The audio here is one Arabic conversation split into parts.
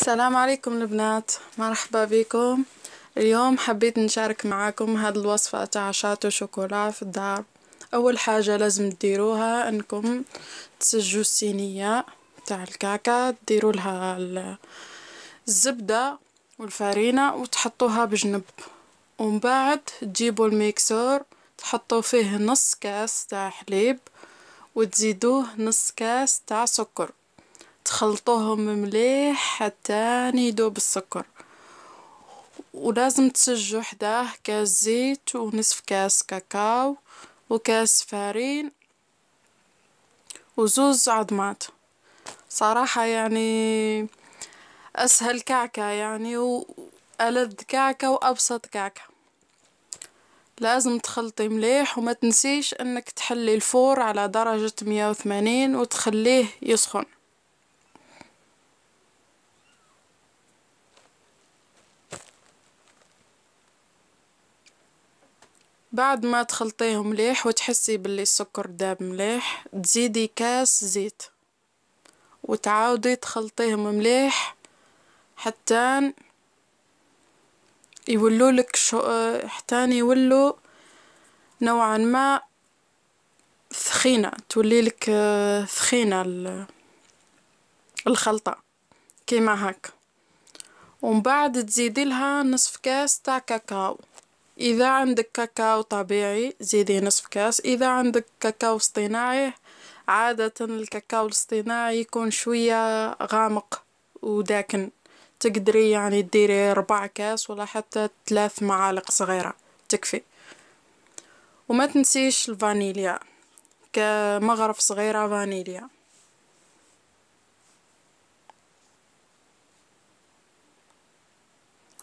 السلام عليكم البنات مرحبا بكم اليوم حبيت نشارك معاكم هاد الوصفة تاع شاتو شوكولا في الدار اول حاجة لازم تديروها انكم تسجوا الصينية تاع الكعكة تديروا لها الزبدة والفارينة وتحطوها بجنب ومن بعد تجيبوا الميكسور تحطوا فيه نص كاس تاع حليب وتزيدوه نص كاس تاع سكر تخلطوهم مليح حتى يذوب السكر ولازم تسجوا حداه كاس زيت ونصف كاس كاكاو وكاس فارين وزوز عظمات صراحة يعني أسهل كعكة يعني وألذ كعكة وأبسط كعكة لازم تخلطي مليح وما تنسيش أنك تحلي الفور على درجة 180 وثمانين وتخليه يسخن بعد ما تخلطيه مليح وتحسي باللي السكر داب مليح تزيدي كاس زيت وتعاودي تخلطيهم مليح حتى يولوا لك شو... حتى يولوا نوعا ما ثخينة تولي لك آه، ثخينة الخلطة كيما هاك ومن بعد تزيدي لها نصف كاس تاع كاكاو إذا عندك كاكاو طبيعي زيدي نصف كاس إذا عندك كاكاو اصطناعي عادة الكاكاو الاصطناعي يكون شوية غامق وداكن تقدري يعني ديري ربع كاس ولا حتى ثلاث معالق صغيرة تكفي وما تنسيش الفانيليا كمغرف صغيرة فانيليا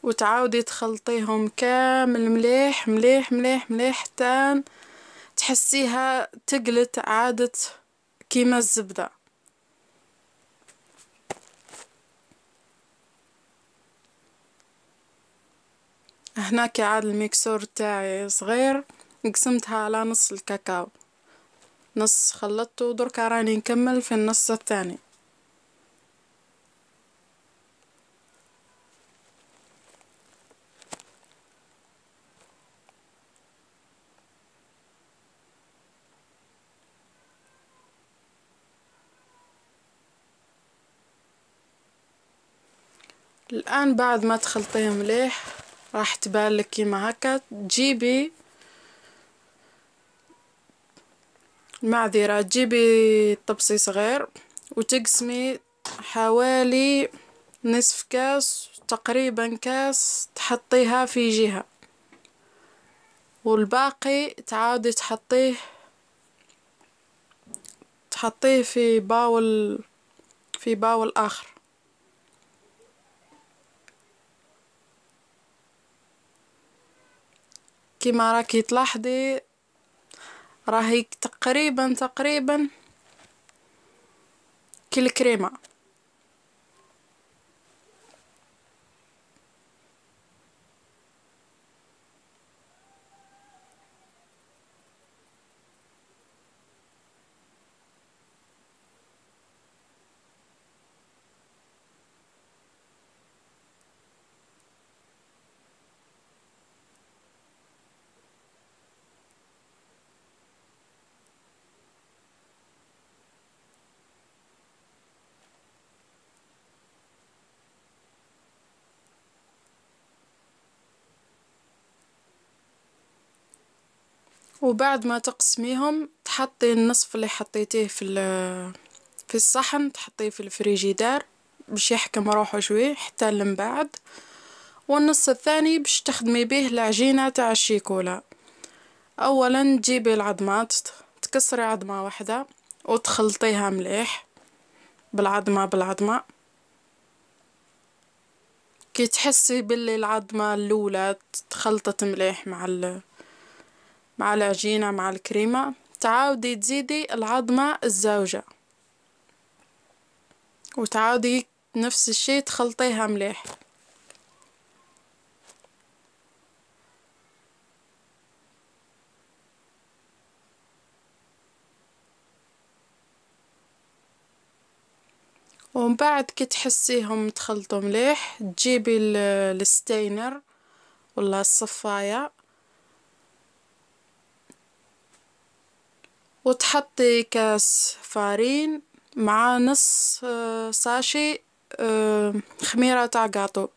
وتعاودي تخلطيهم كامل مليح مليح مليح مليح حتى تحسيها تقلت عادت كيما الزبده هنا كي عاد الميكسور تاعي صغير قسمتها على نص الكاكاو نص خلطته ودركا راني نكمل في النص الثاني الآن بعد ما تخلطيهم مليح راح تبان لك كيما هكا تجيبي معذرة تجيبي طبسي صغير وتقسمي حوالي نصف كاس تقريبا كاس تحطيها في جهة والباقي تعاودي تحطيه تحطيه في باول في باول آخر كيما راكي تلاحظي راهي تقريبا تقريبا كي الكريمه وبعد ما تقسميهم تحطي النصف اللي حطيتيه في في الصحن تحطيه في الفريجيدار باش يحكم روحه شوي حتى لمن بعد والنص الثاني باش تخدمي بيه العجينه تاع الشيكولا اولا تجيبي العظمات تكسري عظمه واحده وتخلطيها مليح بالعظمه بالعظمه كي تحسي باللي العظمه الاولى تخلطت مليح مع مع العجينة مع الكريمة تعاودي تزيدي العظمة الزوجة وتعاودي نفس الشي تخلطيها مليح ومن بعد كي تحسيهم تخلطوا مليح تجيبي الستينر ولا الصفايه وتحطي كاس فارين مع نص آه، ساشي آه، خميرة تاع قاطو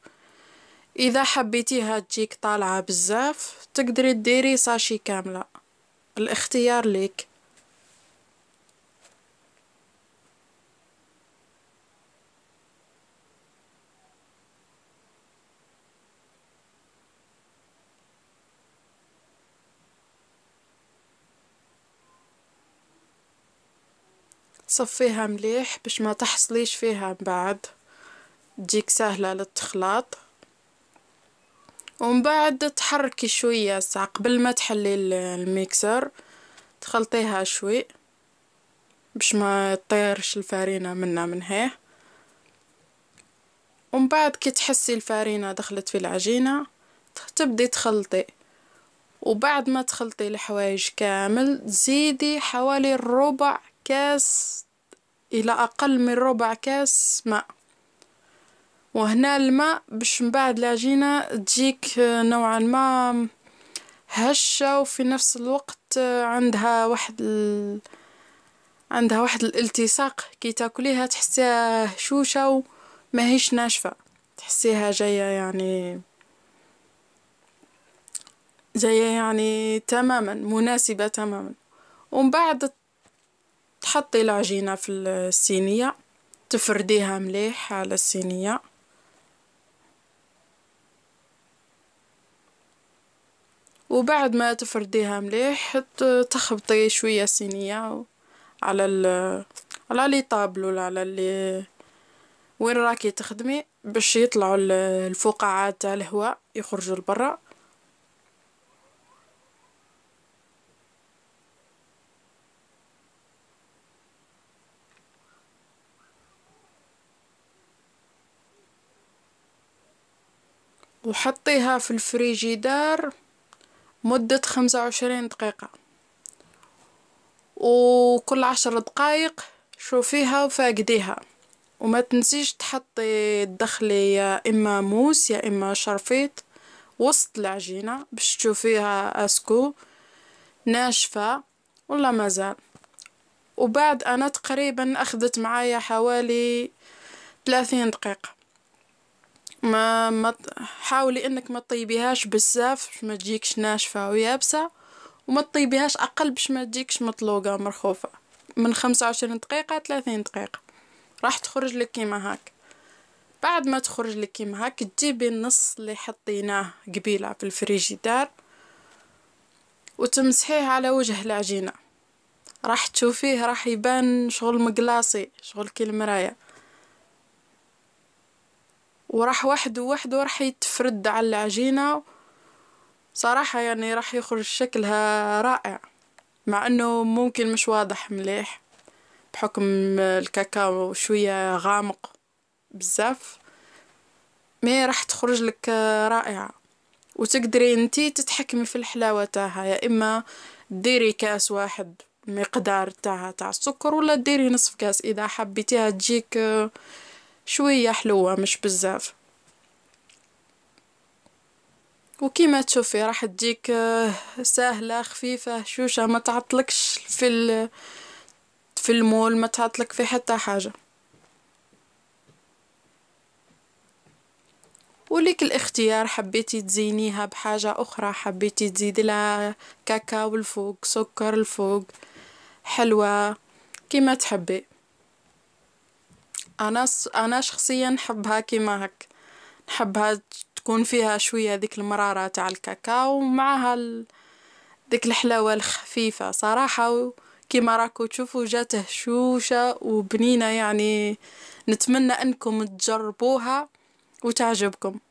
اذا حبيتيها تجيك طالعه بزاف تقدري ديري ساشي كامله الاختيار ليك صفيها مليح باش ما تحصليش فيها من بعد تجيك سهلة للتخلاط ومن بعد تحركي شوية ساعة قبل ما تحلي الميكسر تخلطيها شوي باش ما تطيرش الفارينة منا من هي ومن بعد كي تحسي الفارينة دخلت في العجينة تبدي تخلطي وبعد ما تخلطي الحوايج كامل تزيدي حوالي الربع كاس إلى أقل من ربع كاس ماء وهنا الماء باش من بعد العجينة تجيك نوعا ما هشة وفي نفس الوقت عندها واحد ال... عندها واحد الالتصاق كي تاكليها تحسيها هشوشة وماهيش ناشفة تحسيها جاية يعني جاية يعني تماما مناسبة تماما ومن بعد تحطي العجينة في الصينية تفرديها مليح على الصينية وبعد ما تفرديها مليح تخبطي شوية صينية على ال على لي طابلو على لي وين راكي تخدمي باش يطلعوا الفقاعات تاع الهواء يخرجوا لبرا وحطيها في الفريجيدار مدة خمسة وعشرين دقيقة وكل عشر دقايق شوفيها وفاقديها وما تنسيش تحطي الدخلي يا اما موس يا اما شرفيط وسط العجينة باش تشوفيها اسكو ناشفة ولا مازال وبعد انا تقريبا اخذت معايا حوالي ثلاثين دقيقة ما ما حاولي انك ما تطيبيهاش بزاف باش ما تجيكش ناشفه ويابسه وما تطيبيهاش اقل باش ما تجيكش مطلوقه مرخوفه من 25 دقيقه 30 دقيقه راح تخرج لك كيما هاك بعد ما تخرج لك كيما هاك تجيبي النص اللي حطيناه قبيله في الفريجيدار وتمسحيه على وجه العجينه راح تشوفيه راح يبان شغل مقلاصي شغل كي المرايه وراح واحد وواحد راح يتفرد على العجينة صراحة يعني راح يخرج شكلها رائع مع انه ممكن مش واضح مليح بحكم الكاكاو شوية غامق بزاف مي راح تخرج لك رائعة وتقدري انتي تتحكمي في الحلاوة تاعها يا اما ديري كاس واحد مقدار تاعها تاع السكر ولا ديري نصف كاس اذا حبيتيها تجيك شوية حلوة مش بزاف وكيما تشوفي راح تجيك آه، سهلة خفيفة شوشة ما تعطلكش في في المول ما تعطلك في حتى حاجة وليك الاختيار حبيتي تزينيها بحاجة أخرى حبيتي تزيدي لها كاكاو الفوق سكر الفوق حلوة كيما تحبي أنا أنا شخصيا نحبها كيما هك نحبها تكون فيها شوية ذيك المرارة تاع الكاكاو ومعها ال... ذيك الحلاوة الخفيفة صراحة كيما راكو تشوفوا جات هشوشة وبنينة يعني نتمنى أنكم تجربوها وتعجبكم